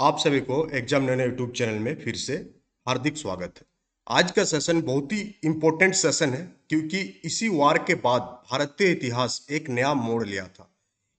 आप सभी को एग्जाम नैनो यूट्यूब चैनल में फिर से हार्दिक स्वागत है आज का सेशन बहुत ही इम्पोर्टेंट सेशन है क्योंकि इसी वार के बाद भारतीय इतिहास एक नया मोड़ लिया था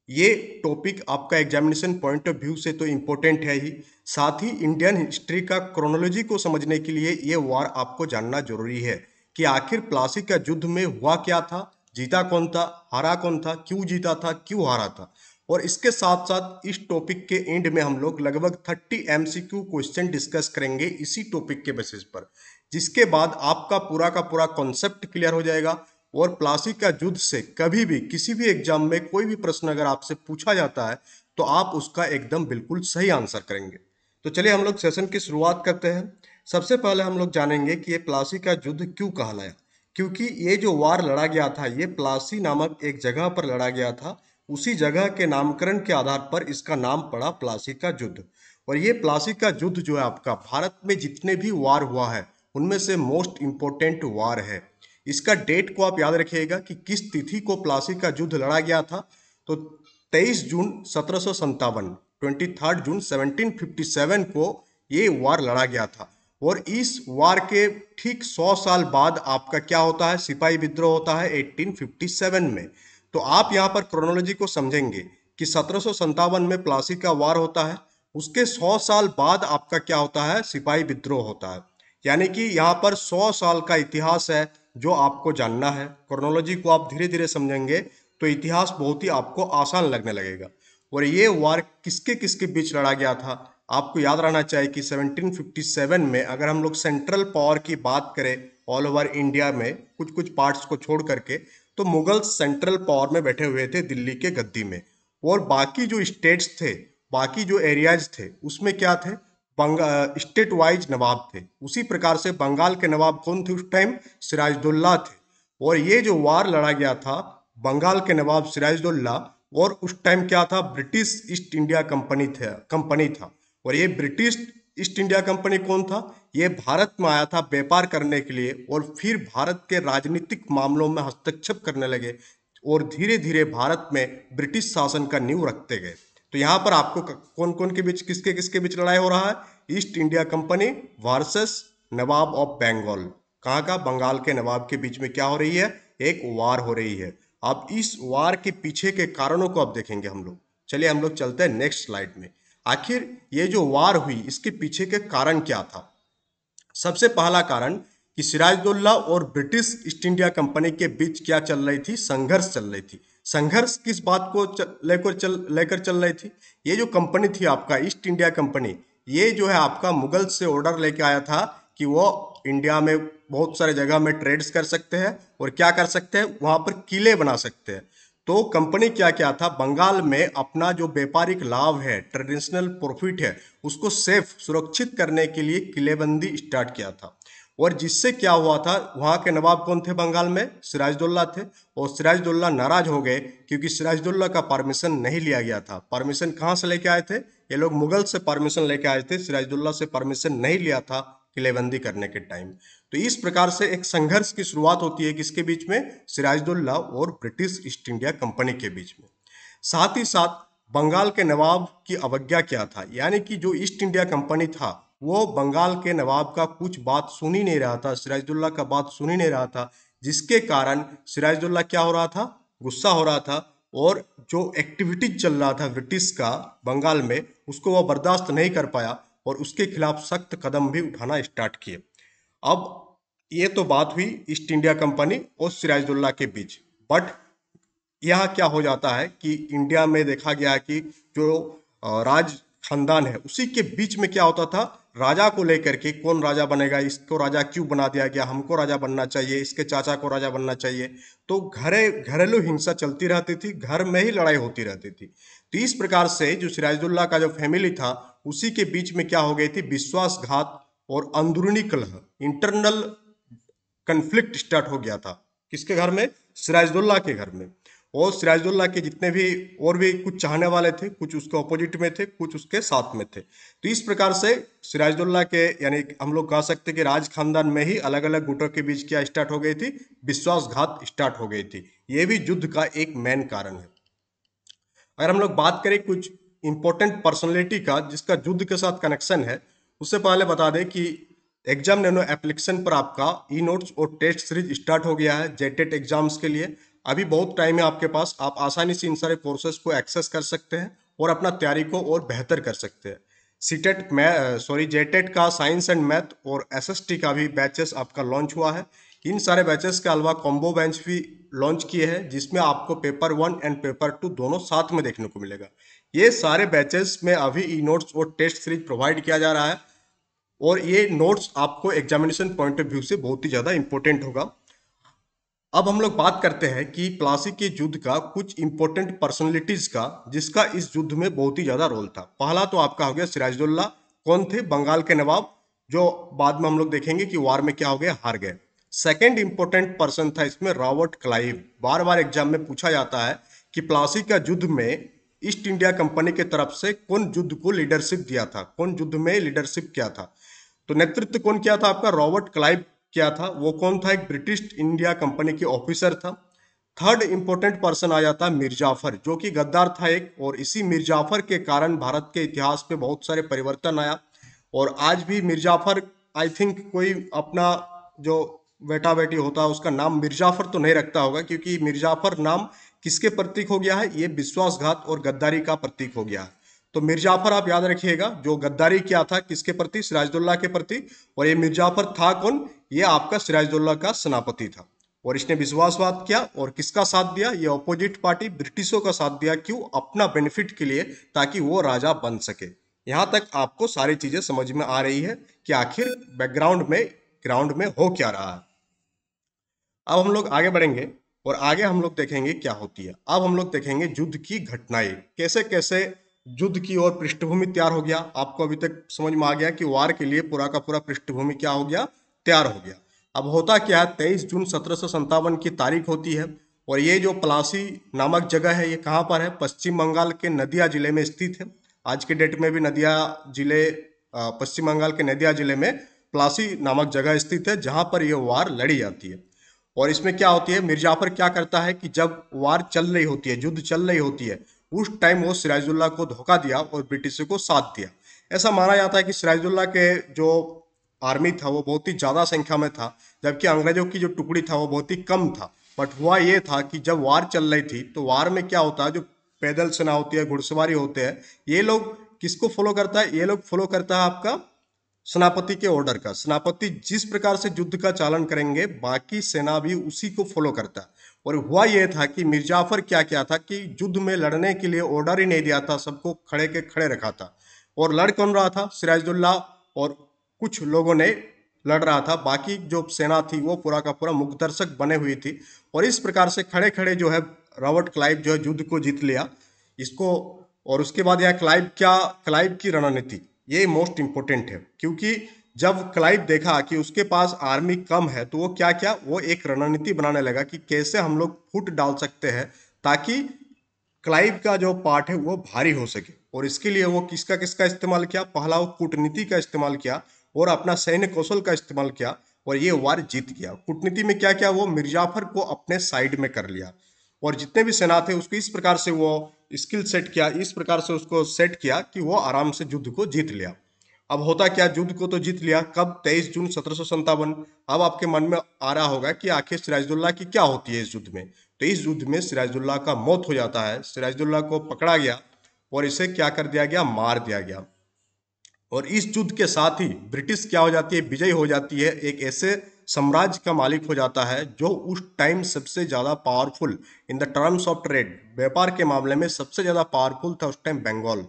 ये टॉपिक आपका एग्जामिनेशन पॉइंट ऑफ व्यू से तो इम्पोर्टेंट है ही साथ ही इंडियन हिस्ट्री का क्रोनोलॉजी को समझने के लिए ये वार आपको जानना जरूरी है कि आखिर प्लासी का युद्ध में हुआ क्या था जीता कौन था हारा कौन था क्यों जीता था क्यों हारा था और इसके साथ साथ इस टॉपिक के एंड में हम लोग लगभग थर्टी एम क्वेश्चन डिस्कस करेंगे इसी टॉपिक के बेसिस पर जिसके बाद आपका पूरा का पूरा कॉन्सेप्ट क्लियर हो जाएगा और प्लासी का युद्ध से कभी भी किसी भी एग्जाम में कोई भी प्रश्न अगर आपसे पूछा जाता है तो आप उसका एकदम बिल्कुल सही आंसर करेंगे तो चलिए हम लोग सेशन की शुरुआत करते हैं सबसे पहले हम लोग जानेंगे कि ये प्लासी का युद्ध क्यों कहलाया क्योंकि ये जो वार लड़ा गया था ये प्लासी नामक एक जगह पर लड़ा गया था उसी जगह के नामकरण के आधार पर इसका नाम पड़ा प्लासी का युद्ध और ये प्लासी का युद्ध जो है आपका भारत में जितने भी वार हुआ है उनमें से मोस्ट इम्पोर्टेंट वार है इसका डेट को आप याद रखिएगा कि किस तिथि को प्लासी का युद्ध लड़ा गया था तो 23 जून सत्रह सौ ट्वेंटी थर्ड जून 1757 को ये वार लड़ा गया था और इस वार के ठीक 100 साल बाद आपका क्या होता है सिपाही विद्रोह होता है 1857 में तो आप यहाँ पर क्रोनोलॉजी को समझेंगे कि सत्रह में प्लासी का वार होता है उसके 100 साल बाद आपका क्या होता है सिपाही विद्रोह होता है यानी कि यहाँ पर 100 साल का इतिहास है जो आपको जानना है क्रोनोलॉजी को आप धीरे धीरे समझेंगे तो इतिहास बहुत ही आपको आसान लगने लगेगा और ये वार किसके किसके बीच लड़ा गया था आपको याद रहना चाहिए कि 1757 में अगर हम लोग सेंट्रल पावर की बात करें ऑल ओवर इंडिया में कुछ कुछ पार्ट्स को छोड़ करके तो मुगल सेंट्रल पावर में बैठे हुए थे दिल्ली के गद्दी में और बाकी जो स्टेट्स थे बाकी जो एरियाज थे उसमें क्या थे स्टेट वाइज नवाब थे उसी प्रकार से बंगाल के नवाब कौन थे उस टाइम सिराजदुल्ला थे और ये जो वार लड़ा गया था बंगाल के नवाब सिराजदुल्ला और उस टाइम क्या था ब्रिटिश ईस्ट इंडिया कंपनी थे कंपनी था और ये ब्रिटिश ईस्ट इंडिया कंपनी कौन था ये भारत में आया था व्यापार करने के लिए और फिर भारत के राजनीतिक मामलों में हस्तक्षेप करने लगे और धीरे धीरे भारत में ब्रिटिश शासन का नींव रखते गए तो यहाँ पर आपको कौन कौन के बीच किसके किसके बीच लड़ाई हो रहा है East India Company versus nawab of Bengal कहाँ का बंगाल के नवाब के बीच में क्या हो रही है एक वार हो रही है अब इस वार के पीछे के कारणों को अब देखेंगे हम लोग चलिए हम लोग चलते हैं नेक्स्ट स्लाइड में आखिर ये जो वार हुई इसके पीछे के कारण क्या था सबसे पहला कारण कि सिराजदुल्ला और ब्रिटिश ईस्ट इंडिया कंपनी के बीच क्या चल रही थी संघर्ष चल रही थी संघर्ष किस बात को लेकर चल लेकर चल रही थी ये जो कंपनी थी आपका ईस्ट इंडिया कंपनी ये जो है आपका मुगल से ऑर्डर लेके आया था कि वो इंडिया में बहुत सारे जगह में ट्रेड्स कर सकते हैं और क्या कर सकते हैं वहाँ पर किले बना सकते हैं तो कंपनी क्या क्या था बंगाल में अपना जो व्यापारिक लाभ है ट्रेडिशनल प्रॉफिट है उसको सेफ सुरक्षित करने के लिए किलेबंदी स्टार्ट किया था और जिससे क्या हुआ था वहाँ के नवाब कौन थे बंगाल में सिराजदुल्ला थे और सिराजदुल्ला नाराज हो गए क्योंकि सिराजदुल्ला का परमिशन नहीं लिया गया था परमिशन कहाँ से लेके आए थे ये लोग मुगल से परमिशन लेके आए थे सिराजदुल्ला से परमिशन नहीं लिया था किलेबंदी करने के टाइम तो इस प्रकार से एक संघर्ष की शुरुआत होती है किसके बीच में सिराजदुल्ला और ब्रिटिश ईस्ट इंडिया कंपनी के बीच में साथ ही साथ बंगाल के नवाब की अवज्ञा क्या था यानी कि जो ईस्ट इंडिया कंपनी था वो बंगाल के नवाब का कुछ बात सुन ही नहीं रहा था सिराजदुल्ला का बात सुन ही नहीं रहा था जिसके कारण सिराजदुल्ला क्या हो रहा था गुस्सा हो रहा था और जो एक्टिविटीज चल रहा था ब्रिटिश का बंगाल में उसको वह बर्दाश्त नहीं कर पाया और उसके खिलाफ सख्त कदम भी उठाना स्टार्ट किए अब ये तो बात हुई ईस्ट इंडिया कंपनी और सिराजुल्ला के बीच बट यह क्या हो जाता है कि इंडिया में देखा गया कि जो राज खानदान है उसी के बीच में क्या होता था राजा को लेकर के कौन राजा बनेगा इसको राजा क्यों बना दिया गया हमको राजा बनना चाहिए इसके चाचा को राजा बनना चाहिए तो घरे घरेलू हिंसा चलती रहती थी घर में ही लड़ाई होती रहती थी तो इस प्रकार से जो सिराजुल्ला का जो फैमिली था उसी के बीच में क्या हो गई थी विश्वासघात और अंदरूनी कलह इंटरनल कन्फ्लिक्ट स्टार्ट हो गया था किसके घर में सिराजुल्ला के घर में और सिराजुल्ला के जितने भी और भी कुछ चाहने वाले थे कुछ उसके ऑपोजिट में थे कुछ उसके साथ में थे तो इस प्रकार से सिराजुल्ला के यानी हम लोग कह सकते कि राज खानदान में ही अलग अलग गुटों के बीच क्या स्टार्ट हो गई थी विश्वासघात स्टार्ट हो गई थी ये भी युद्ध का एक मेन कारण है अगर हम लोग बात करें कुछ इम्पोर्टेंट पर्सनैलिटी का जिसका युद्ध के साथ कनेक्शन है उससे पहले बता दें कि एग्जाम नैनो एप्लीकेशन पर आपका ई नोट्स और टेस्ट सीरीज स्टार्ट हो गया है जेटेट एग्जाम्स e के लिए अभी बहुत टाइम है आपके पास आप आसानी से इन सारे कोर्सेज को एक्सेस कर सकते हैं और अपना तैयारी को और बेहतर कर सकते हैं सीटेट e मै सॉरी जेटेट e का साइंस एंड मैथ और एसएसटी का भी बैचेस आपका लॉन्च हुआ है इन सारे बैचेस के अलावा कॉम्बो बेंच भी लॉन्च किए हैं जिसमें आपको paper one and paper two दोनों साथ में देखने को मिलेगा ये सारे बैचेस में अभी ई नोट्स और टेस्ट सीरीज प्रोवाइड किया जा रहा है और ये नोट्स आपको एग्जामिनेशन पॉइंट ऑफ व्यू से बहुत ही ज़्यादा इंपॉर्टेंट होगा अब हम लोग बात करते हैं कि प्लासी के युद्ध का कुछ इंपॉर्टेंट पर्सनलिटीज का जिसका इस युद्ध में बहुत ही ज्यादा रोल था पहला तो आपका हो गया सिराजदुल्ला कौन थे बंगाल के नवाब जो बाद में हम लोग देखेंगे कि वार में क्या हो गया हार गए सेकेंड इंपॉर्टेंट पर्सन था इसमें रॉबर्ट क्लाइव बार बार एग्जाम में पूछा जाता है कि प्लासी का युद्ध में ईस्ट इंडिया कंपनी के तरफ से कौन युद्ध को लीडरशिप दिया था कौन युद्ध में लीडरशिप क्या था तो नेतृत्व कौन किया था आपका रॉबर्ट क्लाइव क्या था वो कौन था एक ब्रिटिश इंडिया कंपनी के ऑफिसर था थर्ड इंपोर्टेंट पर्सन आ जाता है मिर्जाफर जो कि गद्दार था एक और इसी मिर्जाफर के कारण भारत के इतिहास में बहुत सारे परिवर्तन आया और आज भी मिर्जाफर आई थिंक कोई अपना जो बेटा बेटी होता है उसका नाम मिर्जाफर तो नहीं रखता होगा क्योंकि मिर्जाफर नाम किसके प्रतीक हो गया है ये विश्वासघात और गद्दारी का प्रतीक हो गया है तो मिर्जाफर आप याद रखिएगा जो गद्दारी क्या था किसके प्रति सिराजदुल्ला के प्रति और ये मिर्जाफर था कौन ये आपका सिराजदौल्ला का सेनापति था और इसने विश्वासवाद किया और किसका साथ दिया ये अपोजिट पार्टी ब्रिटिशों का साथ दिया क्यों अपना बेनिफिट के लिए ताकि वो राजा बन सके यहाँ तक आपको सारी चीजें समझ में आ रही है कि आखिर बैकग्राउंड में ग्राउंड में हो क्या रहा है अब हम लोग आगे बढ़ेंगे और आगे हम लोग देखेंगे क्या होती है अब हम लोग देखेंगे युद्ध की घटनाएं कैसे कैसे युद्ध की और पृष्ठभूमि तैयार हो गया आपको अभी तक समझ में आ गया कि वार के लिए पूरा का पूरा पृष्ठभूमि क्या हो गया तैयार हो गया अब होता क्या है तेईस जून सत्रह की तारीख होती है और ये जो पलासी नामक जगह है ये कहाँ पर है पश्चिम बंगाल के नदिया जिले में स्थित है आज के डेट में भी नदिया जिले पश्चिम बंगाल के नदिया जिले में प्लासी नामक जगह स्थित है जहाँ पर यह वार लड़ी जाती है और इसमें क्या होती है मिर्जाफर क्या करता है कि जब वार चल रही होती है युद्ध चल रही होती है उस टाइम वो सिराजुल्ला को धोखा दिया और ब्रिटिशों को साथ दिया ऐसा माना जाता है कि सिराजुल्ला के जो आर्मी था वो बहुत ही ज़्यादा संख्या में था जबकि अंग्रेजों की जो टुकड़ी था वो बहुत ही कम था बट हुआ ये था कि जब वार चल रही थी तो वार में क्या होता है जो पैदल सेना होती है घुड़सवारी होते हैं ये लोग किसको फॉलो करता है ये लोग फॉलो करता है आपका सेनापति के ऑर्डर का सेनापति जिस प्रकार से युद्ध का चालन करेंगे बाकी सेना भी उसी को फॉलो करता है और हुआ यह था कि मिर्जाफर क्या क्या था कि युद्ध में लड़ने के लिए ऑर्डर ही नहीं दिया था सबको खड़े के खड़े रखा था और लड़ कौन रहा था सिराजुल्ला और कुछ लोगों ने लड़ रहा था बाकी जो सेना थी वो पूरा का पूरा मुखदर्शक बने हुई थी और इस प्रकार से खड़े खड़े जो है रॉबर्ट क्लाइव जो है युद्ध को जीत लिया इसको और उसके बाद यह क्लाइव क्या क्लाइव की रणनीति ये मोस्ट इम्पोर्टेंट है क्योंकि जब क्लाइव देखा कि उसके पास आर्मी कम है तो वो क्या क्या वो एक रणनीति बनाने लगा कि कैसे हम लोग फुट डाल सकते हैं ताकि क्लाइव का जो पार्ट है वो भारी हो सके और इसके लिए वो किसका किसका इस्तेमाल किया पहला वो कूटनीति का इस्तेमाल किया और अपना सैन्य कौशल का इस्तेमाल किया और ये वार जीत गया कूटनीति में क्या क्या वो मिर्जाफर को अपने साइड में कर लिया और जितने भी सेना थे उसको इस प्रकार से वो स्किल सेट किया इस प्रकार से उसको सेट किया कि वो आराम से युद्ध को जीत लिया अब होता क्या युद्ध को तो जीत लिया कब तेईस जून सत्रह अब आपके मन में आ रहा होगा कि आखिर सिराजुल्ला की क्या होती है इस युद्ध में तो इस युद्ध में सिराजुल्ला का मौत हो जाता है सिराजुल्ला को पकड़ा गया और इसे क्या कर दिया गया मार दिया गया और इस युद्ध के साथ ही ब्रिटिश क्या हो जाती है विजयी हो जाती है एक ऐसे साम्राज्य का मालिक हो जाता है जो उस टाइम सबसे ज़्यादा powerful in the terms of trade व्यापार के मामले में सबसे ज़्यादा पावरफुल था उस टाइम बंगाल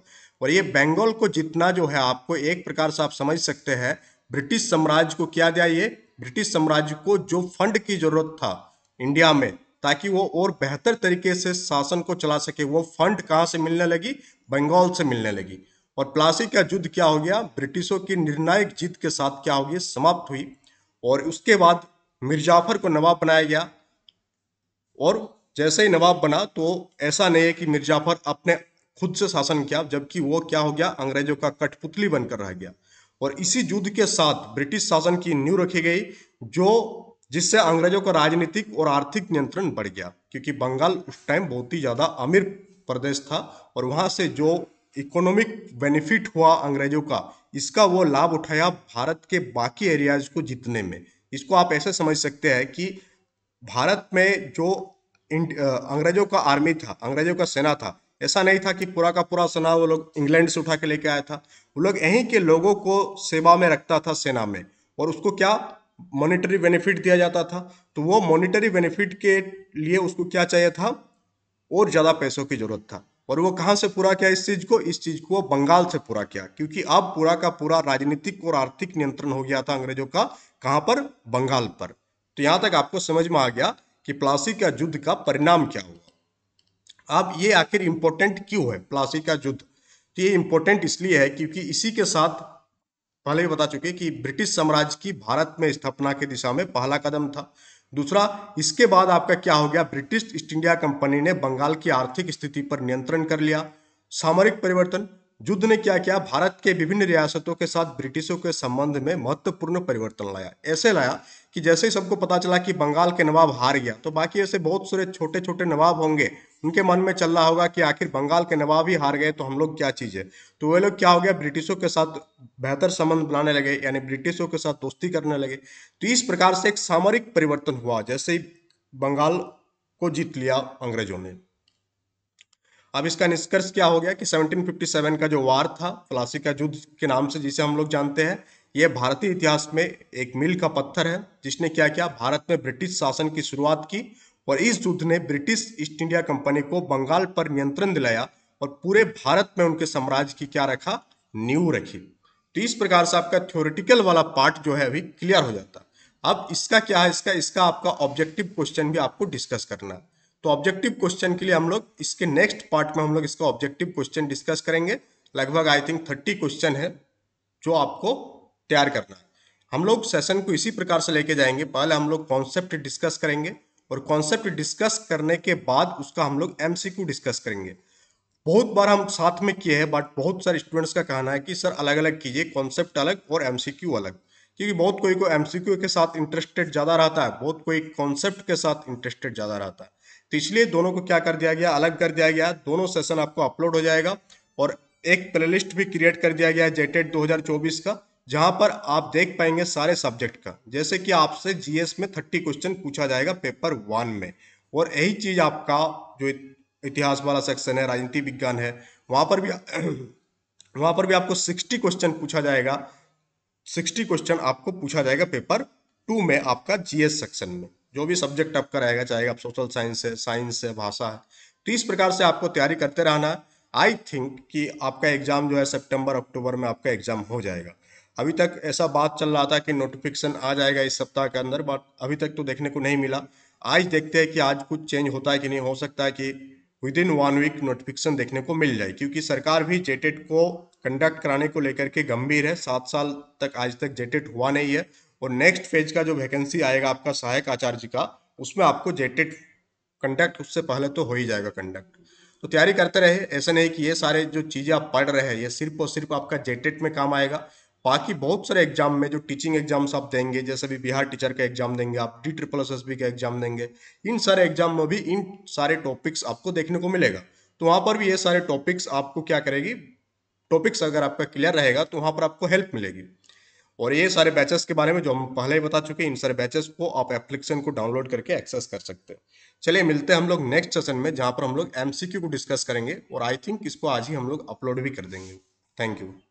और ये बंगाल को जितना जो है आपको एक प्रकार से आप समझ सकते हैं ब्रिटिश साम्राज्य को क्या दिया ये ब्रिटिश साम्राज्य को जो फंड की जरूरत था इंडिया में ताकि वो और बेहतर तरीके से शासन को चला सके वो फंड कहाँ से मिलने लगी बंगाल से मिलने लगी और प्लासी का युद्ध क्या हो गया ब्रिटिशों की निर्णायक जीत के साथ क्या हो गया समाप्त हुई और उसके बाद मिर्जाफर को नवाब बनाया गया और जैसे ही नवाब बना तो ऐसा नहीं है कि मिर्जाफर अपने खुद से शासन किया जबकि वो क्या हो गया अंग्रेजों का कठपुतली बनकर रह गया और इसी युद्ध के साथ ब्रिटिश शासन की नींव रखी गई जो जिससे अंग्रेजों का राजनीतिक और आर्थिक नियंत्रण बढ़ गया क्योंकि बंगाल उस टाइम बहुत ही ज़्यादा अमीर प्रदेश था और वहां से जो इकोनॉमिक बेनिफिट हुआ अंग्रेजों का इसका वो लाभ उठाया भारत के बाकी एरियाज को जीतने में इसको आप ऐसे समझ सकते हैं कि भारत में जो अंग्रेजों का आर्मी था अंग्रेजों का सेना था ऐसा नहीं था कि पूरा का पूरा सेना वो लोग इंग्लैंड से उठा के लेके आया था वो लोग यहीं के लोगों को सेवा में रखता था सेना में और उसको क्या मॉनिटरी बेनिफिट दिया जाता था तो वो मॉनिटरी बेनिफिट के लिए उसको क्या चाहिए था और ज़्यादा पैसों की ज़रूरत था और वो कहाँ से पूरा किया इस चीज़ को इस चीज़ को बंगाल से पूरा किया क्योंकि अब पूरा का पूरा राजनीतिक और आर्थिक नियंत्रण हो गया था अंग्रेजों का कहाँ पर बंगाल पर तो यहाँ तक आपको समझ में आ गया कि प्लासी का युद्ध का परिणाम क्या हुआ अब ये आखिर इम्पोर्टेंट क्यों है प्लासी का युद्ध तो ये इम्पोर्टेंट इसलिए है क्योंकि इसी के साथ पहले भी बता चुके कि ब्रिटिश साम्राज्य की भारत में स्थापना की दिशा में पहला कदम था दूसरा इसके बाद आपका क्या हो गया ब्रिटिश ईस्ट इंडिया कंपनी ने बंगाल की आर्थिक स्थिति पर नियंत्रण कर लिया सामरिक परिवर्तन युद्ध ने क्या किया भारत के विभिन्न रियासतों के साथ ब्रिटिशों के संबंध में महत्वपूर्ण परिवर्तन लाया ऐसे लाया कि जैसे ही सबको पता चला कि बंगाल के नवाब हार गया तो बाकी ऐसे बहुत सारे छोटे छोटे नवाब होंगे उनके मन में चल रहा होगा कि आखिर बंगाल के नवाब ही हार गए तो हम लोग क्या चीज़ है तो वे लोग क्या हो गया ब्रिटिशों के साथ बेहतर संबंध बनाने लगे यानी ब्रिटिशों के साथ दोस्ती करने लगे तो इस प्रकार से एक सामरिक परिवर्तन हुआ जैसे ही बंगाल को जीत लिया अंग्रेजों ने अब इसका निष्कर्ष क्या हो गया कि 1757 का जो वार था प्लासी का युद्ध के नाम से जिसे हम लोग जानते हैं यह भारतीय इतिहास में एक मील का पत्थर है जिसने क्या किया भारत में ब्रिटिश शासन की शुरुआत की और इस युद्ध ने ब्रिटिश ईस्ट इंडिया कंपनी को बंगाल पर नियंत्रण दिलाया और पूरे भारत में उनके साम्राज्य की क्या रखा न्यू रखी तो इस प्रकार से आपका थ्योरिटिकल वाला पार्ट जो है अभी क्लियर हो जाता अब इसका क्या है इसका इसका आपका ऑब्जेक्टिव क्वेश्चन भी आपको डिस्कस करना है तो ऑब्जेक्टिव क्वेश्चन के लिए हम लोग इसके नेक्स्ट पार्ट में हम लोग इसका ऑब्जेक्टिव क्वेश्चन डिस्कस करेंगे लगभग आई थिंक थर्टी क्वेश्चन है जो आपको तैयार करना है हम लोग सेशन को इसी प्रकार से लेके जाएंगे पहले हम लोग कॉन्सेप्ट डिस्कस करेंगे और कॉन्सेप्ट डिस्कस करने के बाद उसका हम लोग एमसीक्यू डिस्कस करेंगे बहुत बार हम साथ में किए हैं बट बहुत सारे स्टूडेंट्स का कहना है कि सर अलग अलग कीजिए कॉन्सेप्ट अलग और एमसीक्यू अलग क्योंकि बहुत कोई को एमसीक्यू के साथ इंटरेस्टेड ज़्यादा रहता है बहुत कोई कॉन्सेप्ट के साथ इंटरेस्टेड ज़्यादा रहता है तो इसलिए दोनों को क्या कर दिया गया अलग कर दिया गया दोनों सेशन आपको अपलोड हो जाएगा और एक प्लेलिस्ट भी क्रिएट कर दिया गया है e जेटेड 2024 का जहां पर आप देख पाएंगे सारे सब्जेक्ट का जैसे कि आपसे जीएस में थर्टी क्वेश्चन पूछा जाएगा पेपर वन में और यही चीज आपका जो इतिहास वाला सेक्शन है राजनीति विज्ञान है वहां पर भी वहां पर भी आपको सिक्सटी क्वेश्चन पूछा जाएगा सिक्सटी क्वेश्चन आपको पूछा जाएगा पेपर टू में आपका जीएस सेक्शन में जो भी सब्जेक्ट आपका रहेगा चाहे आप सोशल साइंस है साइंस है भाषा है तो इस प्रकार से आपको तैयारी करते रहना आई थिंक कि आपका एग्जाम जो है सितंबर अक्टूबर में आपका एग्जाम हो जाएगा अभी तक ऐसा बात चल रहा था कि नोटिफिकेशन आ जाएगा इस सप्ताह के अंदर बट अभी तक तो देखने को नहीं मिला आज देखते हैं कि आज कुछ चेंज होता है कि नहीं हो सकता है कि within one week notification देखने को मिल जाए क्योंकि सरकार भी जेटेड को कंडक्ट कराने को लेकर के गंभीर है सात साल तक आज तक जेटेड हुआ नहीं है और नेक्स्ट फेज का जो वैकेंसी आएगा आपका सहायक आचार्य का उसमें आपको जेटेड कंडक्ट उससे पहले तो हो ही जाएगा कंडक्ट तो तैयारी करते रहे ऐसा नहीं कि ये सारे जो चीज़ें आप पढ़ रहे हैं ये सिर्फ और सिर्फ आपका जेटेड में काम आएगा बाकी बहुत सारे एग्जाम में जो टीचिंग एग्जाम्स आप देंगे जैसे भी बिहार टीचर का एग्जाम देंगे आप D triple S S B का एग्जाम देंगे इन सारे एग्जाम में भी इन सारे टॉपिक्स आपको देखने को मिलेगा तो वहाँ पर भी ये सारे टॉपिक्स आपको क्या करेगी टॉपिक्स अगर आपका क्लियर रहेगा तो वहाँ पर आपको हेल्प मिलेगी और ये सारे बैचेस के बारे में जो हम पहले ही बता चुके हैं इन सारे बैचेस को आप एप्लीकेशन को डाउनलोड करके एक्सेस कर सकते हैं चलिए मिलते हैं हम लोग नेक्स्ट सेशन में जहाँ पर हम लोग एमसीक्यू को डिस्कस करेंगे और आई थिंक इसको आज ही हम लोग अपलोड भी कर देंगे थैंक यू